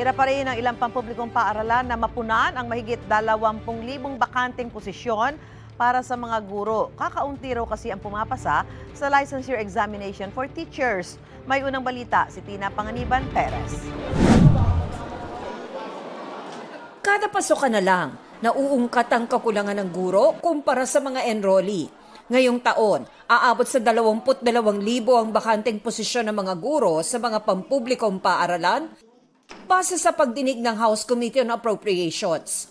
Tira pa rin ang ilang pampublikong paaralan na mapunan ang mahigit 20,000 bakanting posisyon para sa mga guro. Kakaunti raw kasi ang pumapasa sa licensure examination for teachers. May unang balita si Tina Panganiban Perez. Kada pasokan na lang, nauungkat ang kakulangan ng guro kumpara sa mga enrollee. Ngayong taon, aabot sa 22,000 ang bakanteng posisyon ng mga guro sa mga pampublikong paaralan base sa pagdinig ng House Committee on Appropriations.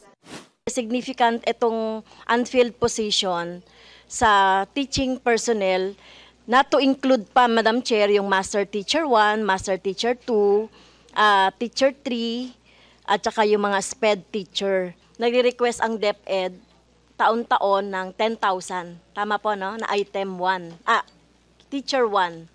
Significant itong unfilled position sa teaching personnel na to include pa, Madam Chair, yung Master Teacher 1, Master Teacher 2, uh, ah, Teacher 3, at saka yung mga SPED teacher. Nagre-request ang DepEd e e taon-taon ng 10,000. Tama po, no? Na item 1. Ah, teacher 1.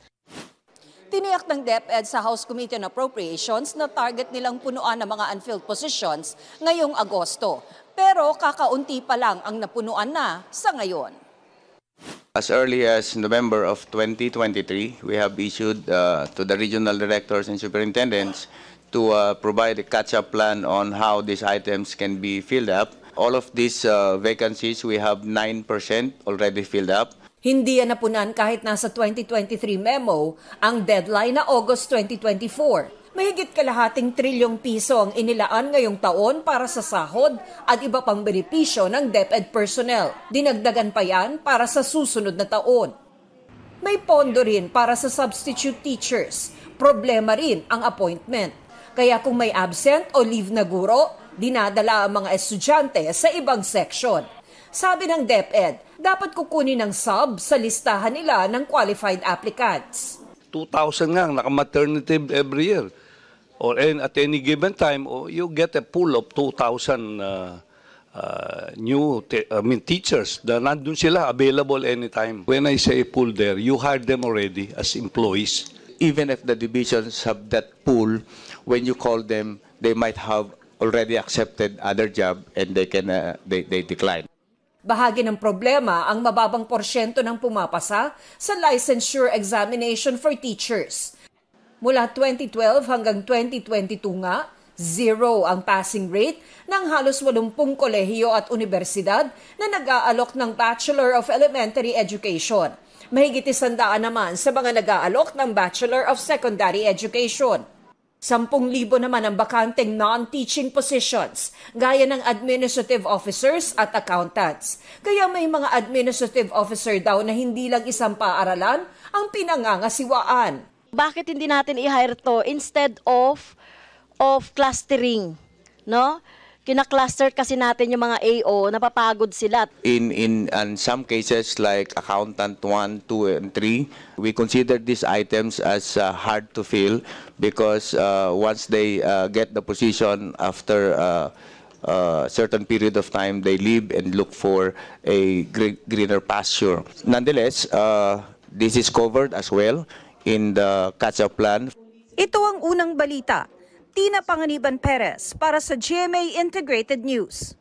Tiniyak ng DepEd sa House Committee on Appropriations na target nilang punuan ang mga unfilled positions ngayong Agosto. Pero kakaunti pa lang ang napunuan na sa ngayon. As early as November of 2023, we have issued uh, to the regional directors and superintendents to uh, provide a catch-up plan on how these items can be filled up. All of these uh, vacancies, we have 9% already filled up. Hindi yan napunan kahit nasa 2023 memo ang deadline na August 2024. Mahigit kalahating trilyong piso ang inilaan ngayong taon para sa sahod at iba pang benepisyo ng DepEd personnel. Dinagdagan pa yan para sa susunod na taon. May pondo rin para sa substitute teachers. Problema rin ang appointment. Kaya kung may absent o leave na guro, dinadala ang mga estudyante sa ibang section. Sabi ng DepEd, dapat kukunin ng sub sa listahan nila ng qualified applicants. 2,000 nga ang naka-maternity every year. Or at any given time, oh, you get a pool of 2,000 uh, uh, new I mean, teachers na nandun sila available anytime. When I say pool there, you hire them already as employees. Even if the divisions have that pool, when you call them, they might have already accepted other job and they can uh, they, they decline. Bahagi ng problema ang mababang porsyento ng pumapasa sa licensure examination for teachers. Mula 2012 hanggang 2022 nga, zero ang passing rate ng halos 80 kolehiyo at universidad na nag-aalok ng Bachelor of Elementary Education. Mahigit isandaan naman sa mga nag-aalok ng Bachelor of Secondary Education. 10,000 naman ang bakanteng non-teaching positions, gaya ng administrative officers at accountants. Kaya may mga administrative officer daw na hindi lang isang paaralan ang pinangangasiwaan. Bakit hindi natin i-hire to instead of of clustering, no? Kina-cluster kasi natin yung mga AO, napapagod sila. In, in, in some cases like accountant 1, 2, and 3, we consider these items as uh, hard to fill because uh, once they uh, get the position after uh, uh, certain period of time, they leave and look for a gre greener pasture. Nonetheless, uh, this is covered as well in the catch-up plan. Ito ang unang balita Tina Panganiban Perez para sa GMA Integrated News.